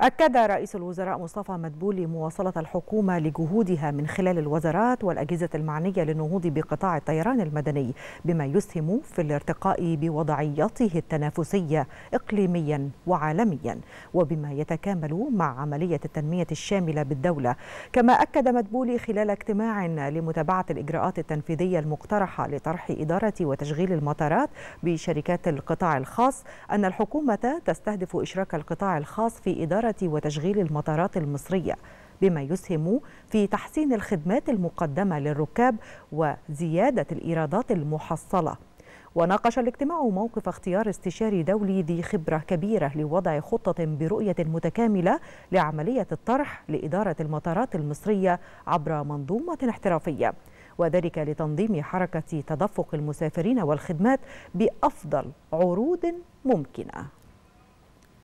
أكد رئيس الوزراء مصطفى مدبولي مواصلة الحكومة لجهودها من خلال الوزارات والأجهزة المعنية للنهوض بقطاع الطيران المدني بما يسهم في الارتقاء بوضعيته التنافسية إقليميا وعالميا وبما يتكامل مع عملية التنمية الشاملة بالدولة كما أكد مدبولي خلال اجتماع لمتابعة الإجراءات التنفيذية المقترحة لطرح إدارة وتشغيل المطارات بشركات القطاع الخاص أن الحكومة تستهدف إشراك القطاع الخاص في إدارة وتشغيل المطارات المصرية بما يسهم في تحسين الخدمات المقدمة للركاب وزيادة الإيرادات المحصلة وناقش الاجتماع موقف اختيار استشاري دولي ذي خبرة كبيرة لوضع خطة برؤية متكاملة لعملية الطرح لإدارة المطارات المصرية عبر منظومة احترافية وذلك لتنظيم حركة تدفق المسافرين والخدمات بأفضل عروض ممكنة